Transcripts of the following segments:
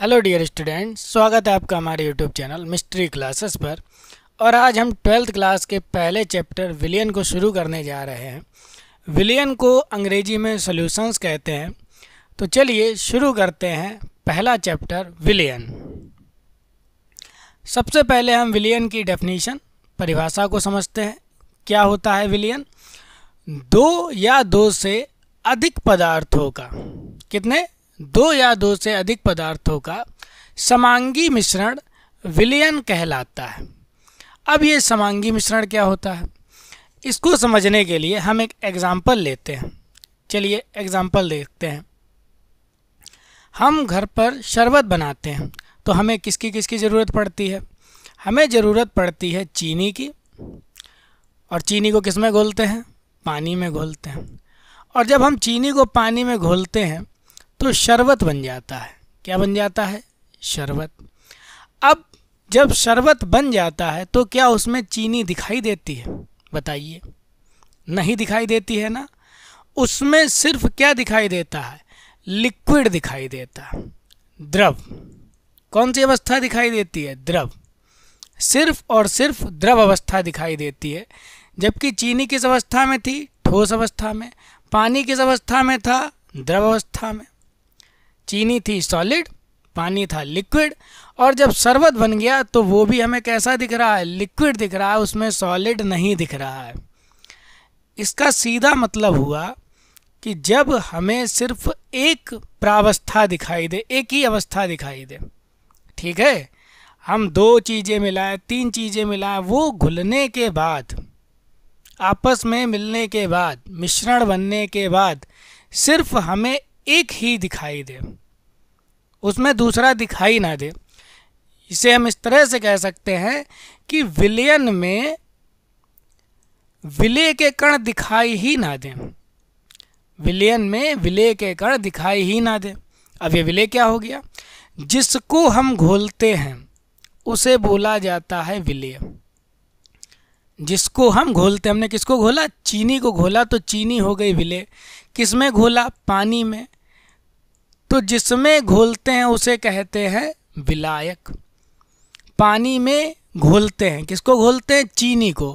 hello dear student स्वागत है आपका हमारे यूट्यूब चैनल मिस्ट्री क्लासेस पर और आज हम ट्वेल्थ क्लास के पहले चैप्टर विलियन को शुरू करने जा रहे हैं विलियन को अंग्रेजी में सॉल्यूशंस कहते हैं तो चलिए शुरू करते हैं पहला चैप्टर विलियन सबसे पहले हम विलियन की डेफिनीशन परिभाषा को समझते हैं क्या होता है विलियन दो या दो से अधिक पदार्थों का कितने दो या दो से अधिक पदार्थों का समांगी मिश्रण विलयन कहलाता है अब ये समांगी मिश्रण क्या होता है इसको समझने के लिए हम एक एग्ज़ाम्पल लेते हैं चलिए एग्ज़ाम्पल देखते हैं हम घर पर शरबत बनाते हैं तो हमें किसकी किसकी ज़रूरत पड़ती है हमें ज़रूरत पड़ती है चीनी की और चीनी को किस में घोलते हैं पानी में घोलते हैं और जब हम चीनी को पानी में घोलते हैं तो शरबत बन जाता है क्या बन जाता है शरबत अब जब शरबत बन जाता है तो क्या उसमें चीनी दिखाई देती है बताइए नहीं दिखाई देती है ना उसमें सिर्फ क्या दिखाई देता है लिक्विड दिखाई देता है द्रव कौन सी अवस्था दिखाई देती है द्रव सिर्फ और सिर्फ द्रव अवस्था दिखाई देती है जबकि चीनी किस अवस्था में थी ठोस अवस्था में पानी किस अवस्था में था द्रव अवस्था में चीनी थी सॉलिड पानी था लिक्विड और जब शरबत बन गया तो वो भी हमें कैसा दिख रहा है लिक्विड दिख रहा है उसमें सॉलिड नहीं दिख रहा है इसका सीधा मतलब हुआ कि जब हमें सिर्फ एक प्रावस्था दिखाई दे एक ही अवस्था दिखाई दे ठीक है हम दो चीज़ें मिलाएं तीन चीज़ें मिलाएं वो घुलने के बाद आपस में मिलने के बाद मिश्रण बनने के बाद सिर्फ हमें एक ही दिखाई दे उसमें दूसरा दिखाई ना दे इसे हम इस तरह से कह सकते हैं कि विलयन में विलय के कण दिखाई ही ना दें विलयन में विलय के कण दिखाई ही ना दें अब ये विलय क्या हो गया जिसको हम घोलते हैं उसे बोला जाता है विलय जिसको हम घोलते हमने किसको घोला चीनी को घोला तो चीनी हो गई विलय किस में घोला पानी में तो जिसमें घोलते हैं उसे कहते हैं विलायक पानी में घोलते हैं किसको घोलते हैं चीनी को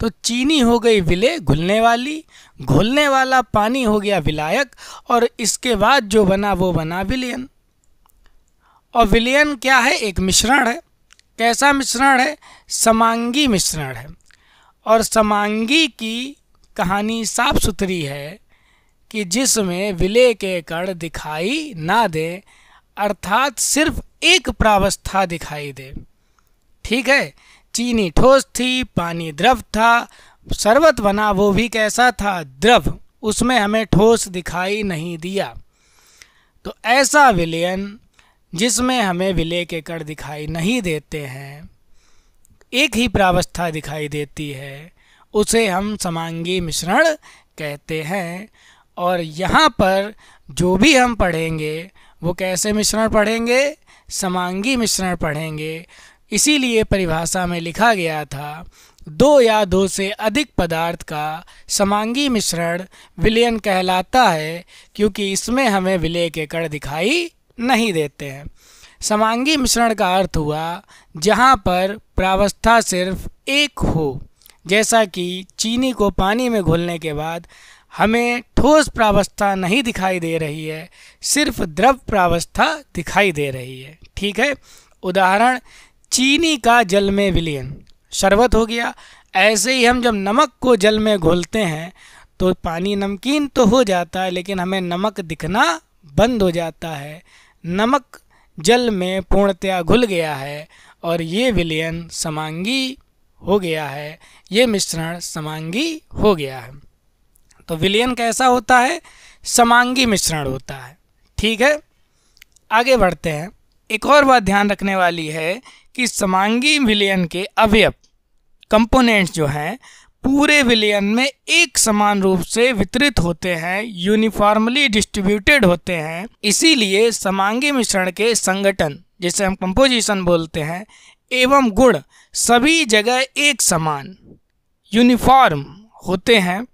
तो चीनी हो गई विले घुलने वाली घुलने वाला पानी हो गया विलायक और इसके बाद जो बना वो बना विलयन और विलयन क्या है एक मिश्रण है कैसा मिश्रण है समांगी मिश्रण है और समांगी की कहानी साफ सुथरी है कि जिसमें विलय के कण दिखाई ना दे अर्थात सिर्फ एक प्रावस्था दिखाई दे ठीक है चीनी ठोस थी पानी द्रव था शर्बत बना वो भी कैसा था द्रव उसमें हमें ठोस दिखाई नहीं दिया तो ऐसा विलयन जिसमें हमें विलय के कण दिखाई नहीं देते हैं एक ही प्रावस्था दिखाई देती है उसे हम समांगी मिश्रण कहते हैं और यहाँ पर जो भी हम पढ़ेंगे वो कैसे मिश्रण पढ़ेंगे समांगी मिश्रण पढ़ेंगे इसीलिए परिभाषा में लिखा गया था दो या दो से अधिक पदार्थ का समांगी मिश्रण विलयन कहलाता है क्योंकि इसमें हमें विलय के कण दिखाई नहीं देते हैं समांगी मिश्रण का अर्थ हुआ जहाँ पर प्रावस्था सिर्फ एक हो जैसा कि चीनी को पानी में घोलने के बाद हमें ठोस प्रावस्था नहीं दिखाई दे रही है सिर्फ द्रव प्रावस्था दिखाई दे रही है ठीक है उदाहरण चीनी का जल में विलयन शरबत हो गया ऐसे ही हम जब नमक को जल में घोलते हैं तो पानी नमकीन तो हो जाता है लेकिन हमें नमक दिखना बंद हो जाता है नमक जल में पूर्णतया घुल गया है और ये विलयन समांगी हो गया है ये मिश्रण समांगी हो गया है तो विलयन कैसा होता है समांगी मिश्रण होता है ठीक है आगे बढ़ते हैं एक और बात ध्यान रखने वाली है कि समांगी विलयन के अवयव कंपोनेंट्स जो हैं पूरे विलयन में एक समान रूप से वितरित होते हैं यूनिफॉर्मली डिस्ट्रीब्यूटेड होते हैं इसीलिए समांगी मिश्रण के संगठन जिसे हम कंपोजिशन बोलते हैं एवं गुण सभी जगह एक समान यूनिफॉर्म होते हैं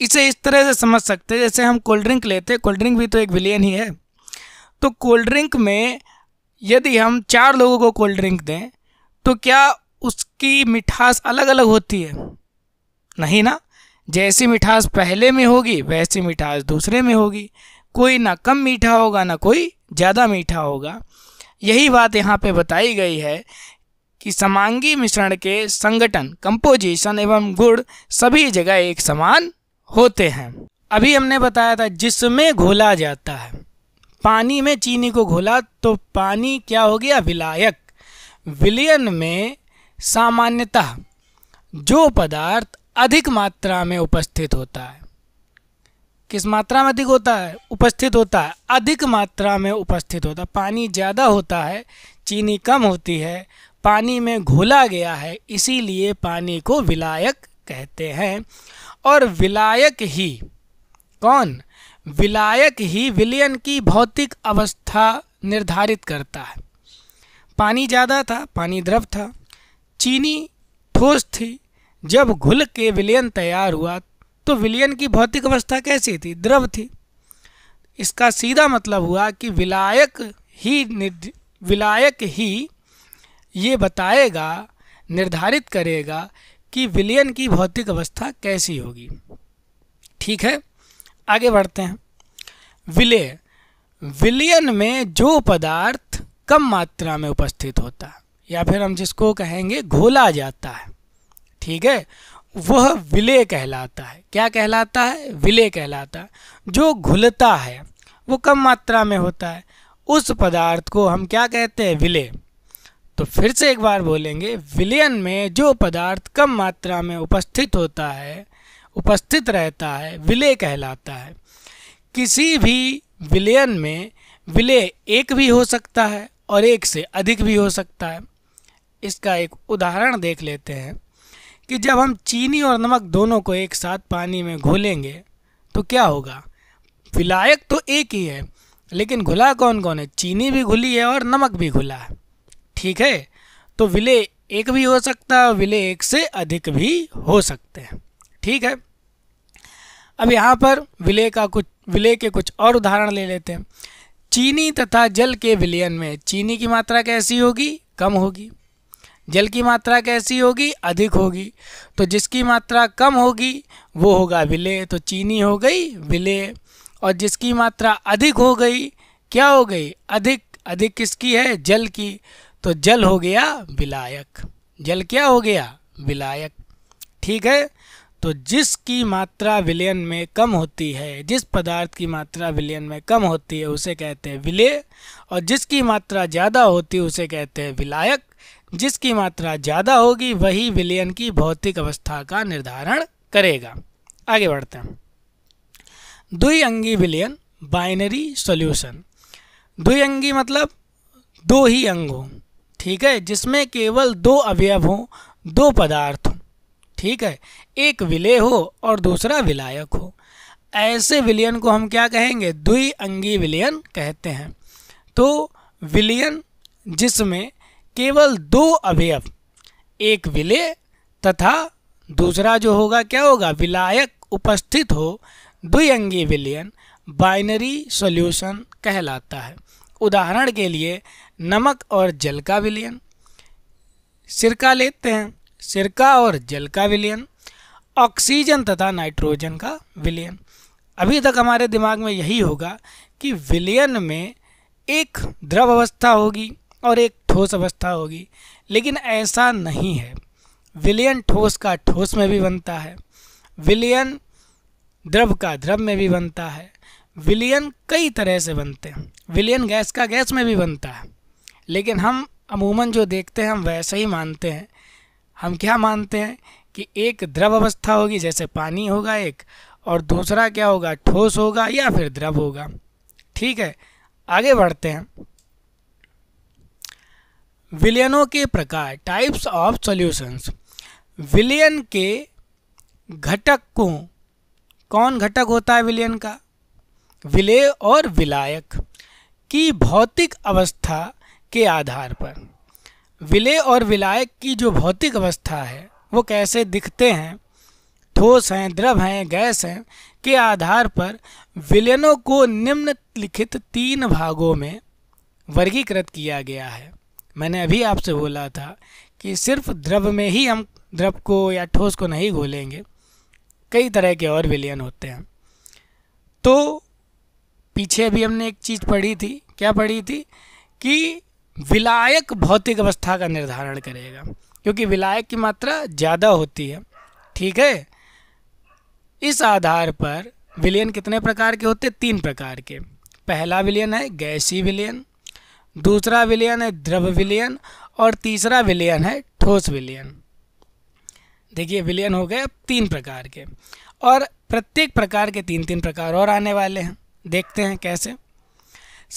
इसे इस तरह से समझ सकते हैं जैसे हम कोल्ड ड्रिंक लेते हैं कोल्ड ड्रिंक भी तो एक विलियन ही है तो कोल्ड ड्रिंक में यदि हम चार लोगों को कोल्ड ड्रिंक दें तो क्या उसकी मिठास अलग अलग होती है नहीं ना जैसी मिठास पहले में होगी वैसी मिठास दूसरे में होगी कोई ना कम मीठा होगा ना कोई ज़्यादा मीठा होगा यही बात यहाँ पे बताई गई है कि समांगी मिश्रण के संगठन कंपोजिशन एवं गुड़ सभी जगह एक समान होते हैं अभी हमने बताया था जिसमें घोला जाता है पानी में चीनी को घोला तो पानी क्या हो गया विलायक विलयन में सामान्यतः जो पदार्थ अधिक मात्रा में उपस्थित होता है किस मात्रा में अधिक होता है उपस्थित होता है अधिक मात्रा में उपस्थित होता है पानी ज़्यादा होता है चीनी कम होती है पानी में घोला गया है इसीलिए पानी को विलायक कहते हैं और विलायक ही कौन विलायक ही विलयन की भौतिक अवस्था निर्धारित करता है पानी ज़्यादा था पानी द्रव था चीनी ठोस थी जब घुल के विलयन तैयार हुआ तो विलयन की भौतिक अवस्था कैसी थी द्रव थी इसका सीधा मतलब हुआ कि विलायक ही विलायक ही ये बताएगा निर्धारित करेगा कि विलियन की भौतिक अवस्था कैसी होगी ठीक है आगे बढ़ते हैं विलय विलियन में जो पदार्थ कम मात्रा में उपस्थित होता है या फिर हम जिसको कहेंगे घोला जाता है ठीक है वह विलय कहलाता है क्या कहलाता है विलय कहलाता है जो घुलता है वो कम मात्रा में होता है उस पदार्थ को हम क्या कहते हैं विलय तो फिर से एक बार बोलेंगे विलयन में जो पदार्थ कम मात्रा में उपस्थित होता है उपस्थित रहता है विलय कहलाता है किसी भी विलयन में विलय एक भी हो सकता है और एक से अधिक भी हो सकता है इसका एक उदाहरण देख लेते हैं कि जब हम चीनी और नमक दोनों को एक साथ पानी में घोलेंगे तो क्या होगा विलायक तो एक ही है लेकिन घुला कौन कौन है चीनी भी घुली है और नमक भी घुला है ठीक है तो विलय एक भी हो सकता है विलय एक से अधिक भी हो सकते हैं ठीक है अब यहाँ पर विलय का कुछ विलय के कुछ और उदाहरण ले लेते हैं चीनी तथा जल के विलयन में चीनी की मात्रा कैसी होगी कम होगी जल की मात्रा कैसी होगी अधिक होगी तो जिसकी मात्रा कम होगी वो होगा विलय तो चीनी हो गई विलय और जिसकी मात्रा अधिक हो गई क्या हो गई अधिक अधिक किसकी है जल की तो जल हो गया विलायक जल क्या हो गया विलायक ठीक है तो जिसकी मात्रा विलयन में कम होती है जिस पदार्थ की मात्रा विलयन में कम होती है उसे कहते हैं विलय और जिसकी मात्रा ज़्यादा होती है उसे कहते हैं विलायक जिसकी मात्रा ज़्यादा होगी वही विलयन की भौतिक अवस्था का निर्धारण करेगा आगे बढ़ते हैं अंगी विलयन बाइनरी सॉल्यूशन अंगी मतलब दो ही अंग ठीक है जिसमें केवल दो अवयव हों दो पदार्थ हों ठीक है एक विलय हो और दूसरा विलायक हो ऐसे विलयन को हम क्या कहेंगे द्वि अंगी विलयन कहते हैं तो विलयन जिसमें केवल दो अवयव एक विलय तथा दूसरा जो होगा क्या होगा विलायक उपस्थित हो द्वि अंगी विलयन बाइनरी सॉल्यूशन कहलाता है उदाहरण के लिए नमक और जल का विलयन सिरका लेते हैं सिरका और जल का विलयन ऑक्सीजन तथा नाइट्रोजन का विलयन अभी तक हमारे दिमाग में यही होगा कि विलयन में एक द्रव अवस्था होगी और एक ठोस अवस्था होगी लेकिन ऐसा नहीं है विलयन ठोस का ठोस में भी बनता है विलयन द्रव का द्रव में भी बनता है विलयन कई तरह से बनते हैं विलियन गैस का गैस में भी बनता है लेकिन हम अमूमन जो देखते हैं हम वैसे ही मानते हैं हम क्या मानते हैं कि एक द्रव अवस्था होगी जैसे पानी होगा एक और दूसरा क्या होगा ठोस होगा या फिर द्रव होगा ठीक है आगे बढ़ते हैं विलियनों के प्रकार टाइप्स ऑफ सॉल्यूशंस विलियन के घटक को कौन घटक होता है विलियन का विलय और विलायक की भौतिक अवस्था के आधार पर विलय और विलायक की जो भौतिक अवस्था है वो कैसे दिखते हैं ठोस हैं द्रव हैं गैस हैं के आधार पर विलयनों को निम्नलिखित तीन भागों में वर्गीकृत किया गया है मैंने अभी आपसे बोला था कि सिर्फ द्रव में ही हम द्रव को या ठोस को नहीं घोलेंगे कई तरह के और विलयन होते हैं तो पीछे अभी हमने एक चीज़ पढ़ी थी क्या पढ़ी थी कि विलायक भौतिक अवस्था का निर्धारण करेगा क्योंकि विलायक की मात्रा ज़्यादा होती है ठीक है इस आधार पर विलयन कितने प्रकार के होते तीन प्रकार के पहला विलयन है गैसी विलयन दूसरा विलयन है द्रव विलयन और तीसरा विलयन है ठोस विलयन देखिए विलयन हो गए अब तीन प्रकार के और प्रत्येक प्रकार के तीन तीन प्रकार और आने वाले हैं देखते हैं कैसे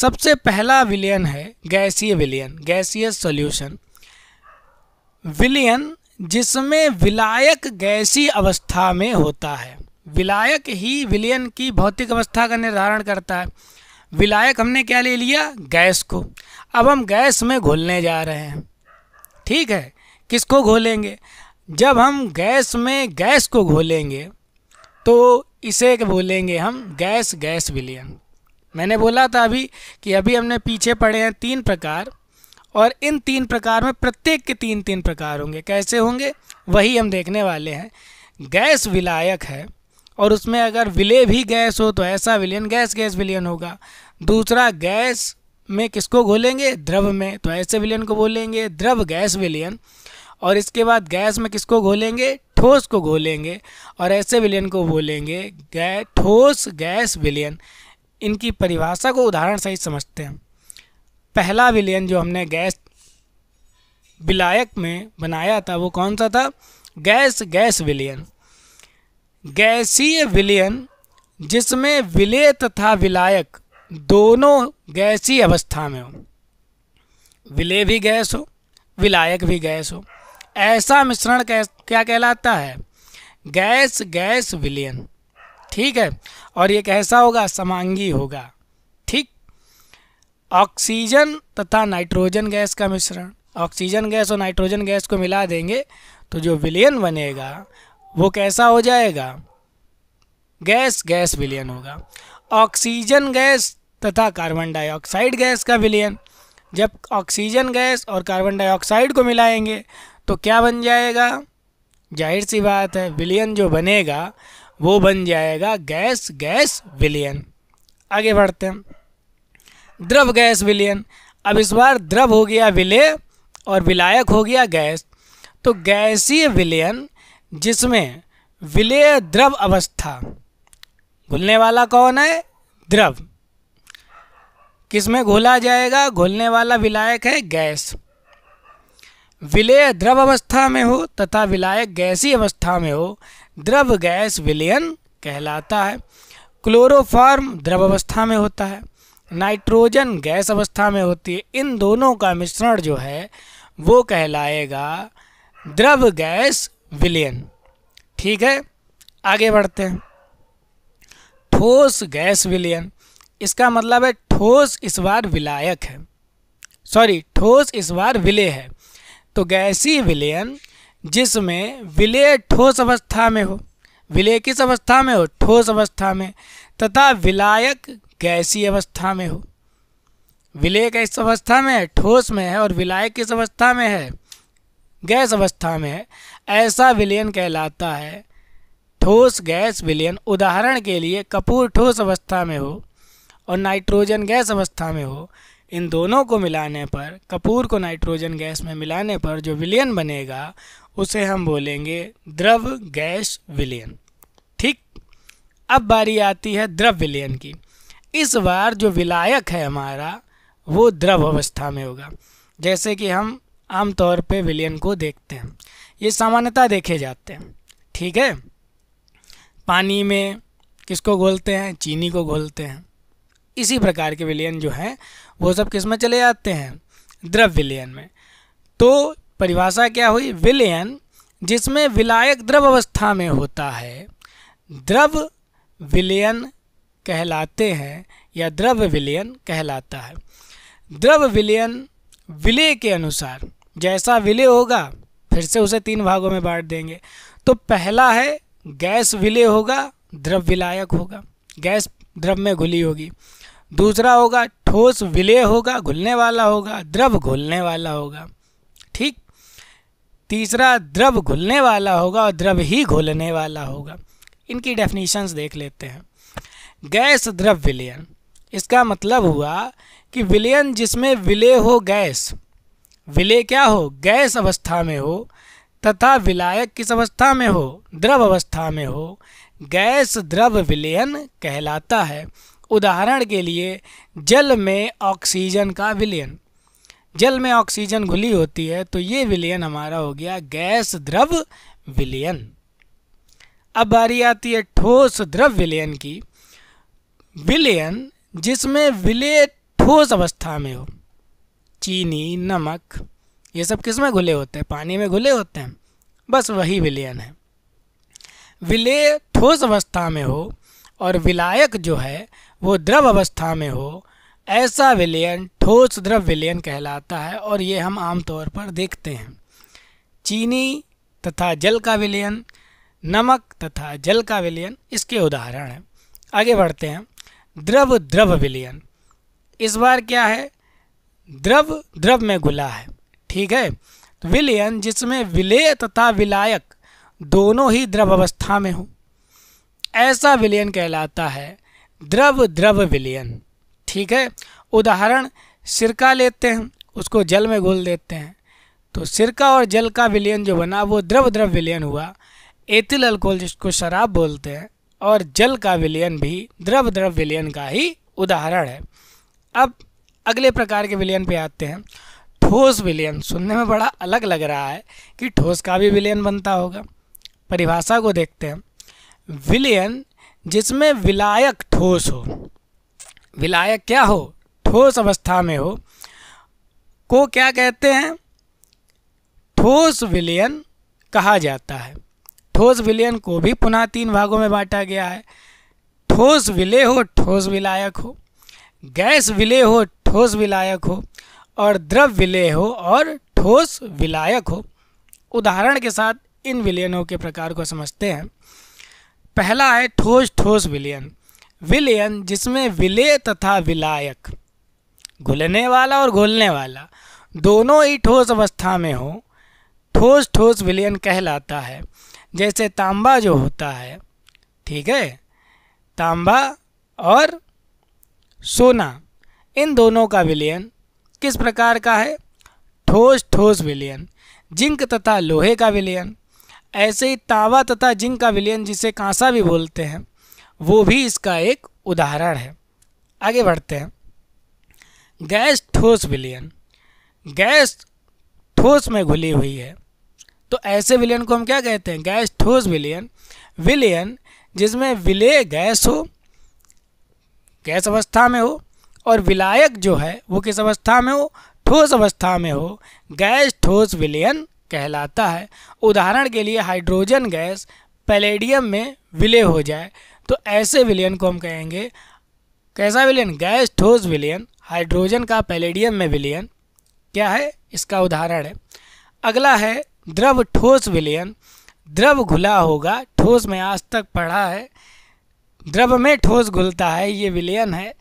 सबसे पहला विलयन है गैसीय विलयन गैसीय सॉल्यूशन विलयन जिसमें विलायक गैसीय अवस्था में होता है विलायक ही विलयन की भौतिक अवस्था का निर्धारण करता है विलायक हमने क्या ले लिया गैस को अब हम गैस में घोलने जा रहे हैं ठीक है किसको घोलेंगे जब हम गैस में गैस को घोलेंगे तो इसे बोलेंगे हम गैस गैस विलयन मैंने बोला था अभी कि अभी हमने पीछे पढ़े हैं तीन प्रकार और इन तीन प्रकार में प्रत्येक के तीन तीन प्रकार होंगे कैसे होंगे वही हम देखने वाले हैं गैस विलायक है और उसमें अगर विलय भी गैस हो तो ऐसा विलियन गैस गैस विलियन होगा दूसरा गैस में किसको घोलेंगे द्रव में तो ऐसे विलियन को बोलेंगे द्रव गैस विलियन और इसके बाद गैस में किसको घोलेंगे ठोस को घोलेंगे और ऐसे विलियन को बोलेंगे गै ठोस गैस विलियन इनकी परिभाषा को उदाहरण सहित समझते हैं पहला विलयन जो हमने गैस विलायक में बनाया था वो कौन सा था गैस गैस विलयन गैसीय विलयन जिसमें विलय तथा विलायक दोनों गैसीय अवस्था में हो विलय भी गैस हो विलायक भी गैस हो ऐसा मिश्रण क्या कहलाता है गैस गैस विलयन ठीक है और ये कैसा होगा समांगी होगा ठीक ऑक्सीजन तथा नाइट्रोजन गैस का मिश्रण ऑक्सीजन गैस और नाइट्रोजन गैस को मिला देंगे तो जो विलयन बनेगा वो कैसा हो जाएगा गैस गैस विलयन होगा ऑक्सीजन गैस तथा कार्बन डाइऑक्साइड गैस का विलयन जब ऑक्सीजन गैस और कार्बन डाइऑक्साइड को मिलाएंगे तो क्या बन जाएगा जाहिर सी बात है विलयन जो बनेगा वो बन जाएगा गैस गैस विलियन आगे बढ़ते हैं द्रव गैस विलियन अब इस बार द्रव हो गया विलय और विलायक हो गया गैस तो गैसीय विलयन जिसमें विलय द्रव अवस्था घुलने वाला कौन है द्रव किसमें घोला जाएगा घुलने वाला विलायक है गैस विलेय द्रव अवस्था में हो तथा विलायक गैसी अवस्था में हो द्रव गैस विलयन कहलाता है क्लोरोफार्म द्रव अवस्था में होता है नाइट्रोजन गैस अवस्था में होती है इन दोनों का मिश्रण जो है वो कहलाएगा द्रव गैस विलयन ठीक है आगे बढ़ते हैं ठोस गैस विलयन इसका मतलब है ठोस इस बार विलायक है सॉरी ठोस इस बार विलय है तो गैसी विलयन जिसमें विलय ठोस अवस्था में हो विलय किस अवस्था में हो ठोस अवस्था में तथा विलायक गैसी अवस्था में हो विलय किस अवस्था में है ठोस में है और विलायक किस अवस्था में है गैस अवस्था में है ऐसा विलयन कहलाता है ठोस गैस विलयन उदाहरण के लिए कपूर ठोस अवस्था में हो और नाइट्रोजन गैस अवस्था में हो इन दोनों को मिलाने पर कपूर को नाइट्रोजन गैस में मिलाने पर जो विलयन बनेगा उसे हम बोलेंगे द्रव गैस विलयन ठीक अब बारी आती है द्रव विलयन की इस बार जो विलायक है हमारा वो द्रव अवस्था में होगा जैसे कि हम आमतौर पे विलयन को देखते हैं ये सामान्यता देखे जाते हैं ठीक है पानी में किसको घोलते हैं चीनी को घोलते हैं इसी प्रकार के विलयन जो हैं वो सब किस में चले जाते हैं द्रव विलयन में तो परिभाषा क्या हुई विलयन जिसमें विलायक द्रव अवस्था में होता है द्रव विलयन कहलाते हैं या द्रव विलयन कहलाता है द्रव विलयन विलय के अनुसार जैसा विलय होगा फिर से उसे तीन भागों में बांट देंगे तो पहला है गैस विलय होगा द्रव विलायक होगा गैस द्रव में घुली होगी दूसरा होगा ठोस विलय होगा घुलने वाला होगा द्रव घुलने वाला होगा ठीक तीसरा द्रव घुलने वाला होगा और द्रव ही घुलने वाला होगा इनकी डेफिनेशंस देख लेते हैं गैस द्रव विलयन इसका मतलब हुआ कि विलयन जिसमें विलय हो गैस विलय क्या हो गैस अवस्था में हो तथा विलायक किस अवस्था में हो द्रव अवस्था में हो गैस द्रव विलयन कहलाता है उदाहरण के लिए जल में ऑक्सीजन का विलयन जल में ऑक्सीजन घुली होती है तो ये विलयन हमारा हो गया गैस द्रव विलयन अब बारी आती है ठोस द्रव विलयन की विलयन जिसमें विलय ठोस अवस्था में हो चीनी नमक ये सब किस में घुले होते हैं पानी में घुले होते हैं बस वही विलयन है विलय ठोस अवस्था में हो और विलायक जो है वो द्रव अवस्था में हो ऐसा विलयन ठोस द्रव विलयन कहलाता है और ये हम आमतौर पर देखते हैं चीनी तथा जल का विलयन नमक तथा जल का विलयन इसके उदाहरण हैं आगे बढ़ते हैं द्रव द्रव विलयन इस बार क्या है द्रव द्रव में घुला है ठीक है तो विलयन जिसमें विलेय तथा विलायक दोनों ही द्रव अवस्था में हो ऐसा विलयन कहलाता है द्रव द्रव विलयन ठीक है उदाहरण सिरका लेते हैं उसको जल में घोल देते हैं तो सिरका और जल का विलयन जो बना वो द्रव द्रव विलयन हुआ एथिल अल्कोहल जिसको शराब बोलते हैं और जल का विलयन भी द्रव द्रव विलयन का ही उदाहरण है अब अगले प्रकार के विलयन पे आते हैं ठोस विलयन सुनने में बड़ा अलग लग रहा है कि ठोस का भी विलयन बनता होगा परिभाषा को देखते हैं विलयन जिसमें विलायक ठोस हो विलायक क्या हो ठोस अवस्था में हो को क्या कहते हैं ठोस विलयन कहा जाता है ठोस विलयन को भी पुनः तीन भागों में बांटा गया है ठोस विलय हो ठोस विलायक हो गैस विलय हो ठोस विलायक हो और द्रव विलय हो और ठोस विलायक हो उदाहरण के साथ इन विलयनों के प्रकार को समझते हैं पहला है ठोस ठोस विलयन विलयन जिसमें विलय तथा विलायक घुलने वाला और घोलने वाला दोनों ही ठोस अवस्था में हो ठोस ठोस विलयन कहलाता है जैसे तांबा जो होता है ठीक है तांबा और सोना इन दोनों का विलयन किस प्रकार का है ठोस ठोस विलयन जिंक तथा लोहे का विलयन ऐसे ही तावा तथा जिंक का विलयन जिसे कांसा भी बोलते हैं वो भी इसका एक उदाहरण है आगे बढ़ते हैं गैस ठोस विलयन गैस ठोस में घुली हुई है तो ऐसे विलयन को हम क्या कहते हैं गैस ठोस विलयन विलयन जिसमें विलय गैस हो गैस अवस्था में हो और विलायक जो है वो किस अवस्था में हो ठोस अवस्था में हो गैस ठोस विलयन कहलाता है उदाहरण के लिए हाइड्रोजन गैस पैलेडियम में विलय हो जाए तो ऐसे विलयन को हम कहेंगे कैसा विलयन गैस ठोस विलयन हाइड्रोजन का पैलेडियम में विलयन क्या है इसका उदाहरण है अगला है द्रव ठोस विलयन द्रव घुला होगा ठोस में आज तक पढ़ा है द्रव में ठोस घुलता है ये विलयन है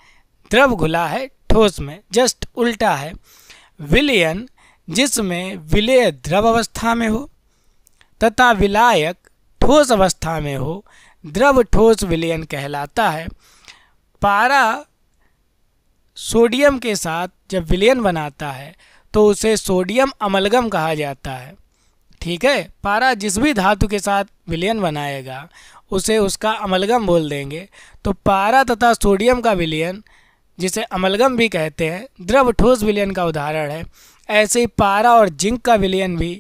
द्रव घुला है ठोस में जस्ट उल्टा है विलयन जिसमें विलय द्रव अवस्था में हो तथा विलायक ठोस अवस्था में हो द्रव ठोस विलयन कहलाता है पारा सोडियम के साथ जब विलयन बनाता है तो उसे सोडियम अमलगम कहा जाता है ठीक है पारा जिस भी धातु के साथ विलयन बनाएगा उसे उसका अमलगम बोल देंगे तो पारा तथा सोडियम का विलयन जिसे अमलगम भी कहते हैं द्रव ठोस विलयन का उदाहरण है ऐसे ही पारा और जिंक का विलयन भी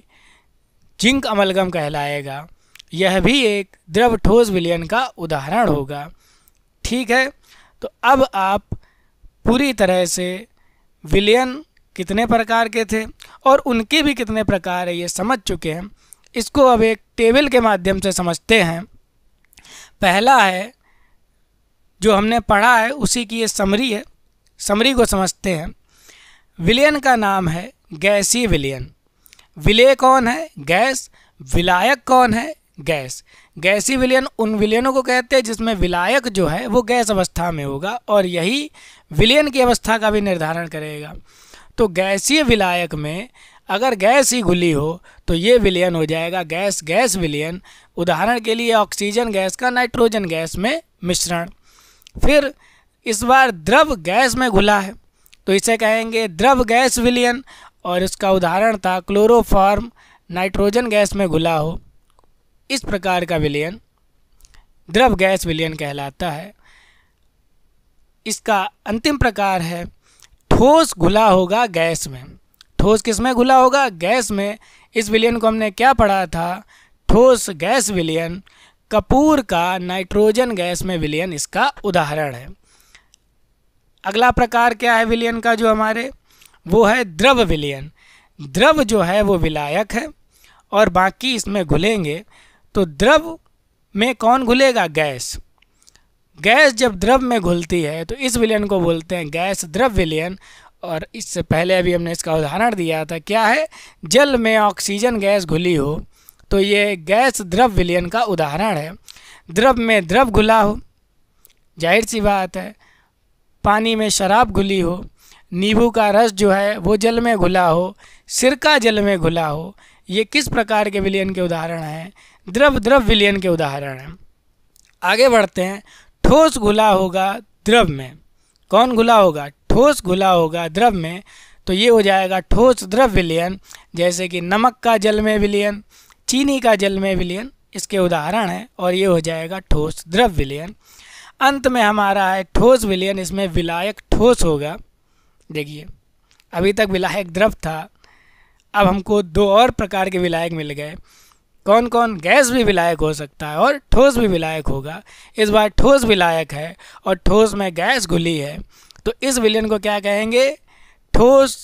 जिंक अमलगम कहलाएगा यह भी एक द्रव ठोस विलयन का उदाहरण होगा ठीक है तो अब आप पूरी तरह से विलयन कितने प्रकार के थे और उनके भी कितने प्रकार है ये समझ चुके हैं इसको अब एक टेबल के माध्यम से समझते हैं पहला है जो हमने पढ़ा है उसी की ये समरी है समरी को समझते हैं विलयन का नाम है गैसी विलयन विलय कौन है गैस विलायक कौन है गैस गैसी विलयन उन विलयनों को कहते हैं जिसमें विलायक जो है वो गैस अवस्था में होगा और यही विलयन की अवस्था का भी निर्धारण करेगा तो गैसीय विलायक में अगर गैस ही घुली हो तो ये विलयन हो जाएगा गैस गैस विलयन उदाहरण के लिए ऑक्सीजन गैस का नाइट्रोजन गैस में मिश्रण फिर इस बार द्रव गैस में घुला है तो इसे कहेंगे द्रव गैस विलयन और इसका उदाहरण था क्लोरोफार्म नाइट्रोजन गैस में घुला हो इस प्रकार का विलयन द्रव गैस विलयन कहलाता है इसका अंतिम प्रकार है ठोस घुला होगा गैस में ठोस किस में घुला होगा गैस में इस विलयन को हमने क्या पढ़ा था ठोस गैस विलयन कपूर का नाइट्रोजन गैस में विलयन इसका उदाहरण है अगला प्रकार क्या है विलयन का जो हमारे वो है द्रव विलयन द्रव जो है वो विलायक है और बाकी इसमें घुलेंगे तो द्रव में कौन घुलेगा गैस गैस जब द्रव में घुलती है तो इस विलयन को बोलते हैं गैस द्रव विलयन और इससे पहले अभी हमने इसका उदाहरण दिया था क्या है जल में ऑक्सीजन गैस घुली हो तो ये गैस द्रव विलयन का उदाहरण है द्रव में द्रव घुला हो जाहिर सी बात है पानी में शराब घुली हो नींबू का रस जो है वो जल में घुला हो सिरका जल में घुला हो ये किस प्रकार के विलयन के उदाहरण हैं द्रव द्रव विलयन के उदाहरण हैं आगे बढ़ते हैं ठोस घुला होगा द्रव में कौन घुला होगा ठोस घुला होगा द्रव में तो ये हो जाएगा ठोस द्रव विलयन जैसे कि नमक का जल में विलयन चीनी का जल में विलयन इसके उदाहरण हैं और ये हो जाएगा ठोस द्रव विलयन अंत में हमारा है ठोस विलयन इसमें विलायक ठोस होगा देखिए अभी तक विलायक द्रव था अब हमको दो और प्रकार के विलायक मिल गए कौन कौन गैस भी विलायक हो सकता है और ठोस भी विलायक होगा इस बार ठोस विलायक है और ठोस में गैस घुली है तो इस विलयन को क्या कहेंगे ठोस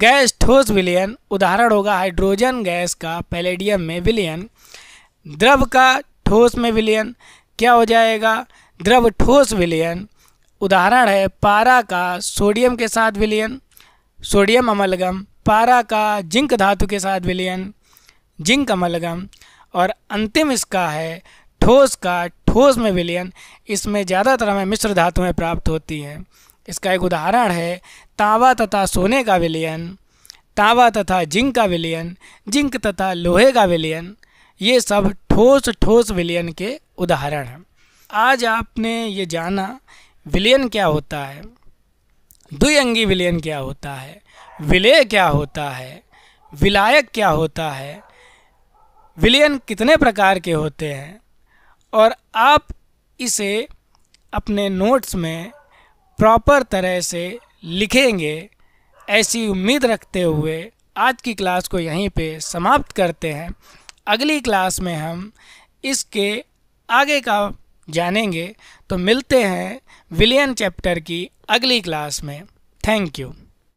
गैस ठोस विलयन उदाहरण होगा हाइड्रोजन गैस का पैलेडियम में विलयन द्रव का ठोस में विलयन क्या हो जाएगा द्रव ठोस विलयन उदाहरण है पारा का सोडियम के साथ विलयन सोडियम अमलगम पारा का जिंक धातु के साथ विलयन जिंक अमलगम और अंतिम इसका है ठोस का ठोस में विलयन इसमें ज़्यादातर हमें मिश्र धातुएं प्राप्त होती हैं इसका एक उदाहरण है तांबा तथा सोने का विलयन तांबा तथा जिंक का विलयन जिंक तथा लोहे का विलयन ये सब ठोस ठोस विलयन के उदाहरण हैं आज आपने ये जाना विलयन क्या होता है द्विअंगी विलयन क्या होता है विलय क्या होता है विलायक क्या होता है विलयन कितने प्रकार के होते हैं और आप इसे अपने नोट्स में प्रॉपर तरह से लिखेंगे ऐसी उम्मीद रखते हुए आज की क्लास को यहीं पे समाप्त करते हैं अगली क्लास में हम इसके आगे का जानेंगे तो मिलते हैं विलियन चैप्टर की अगली क्लास में थैंक यू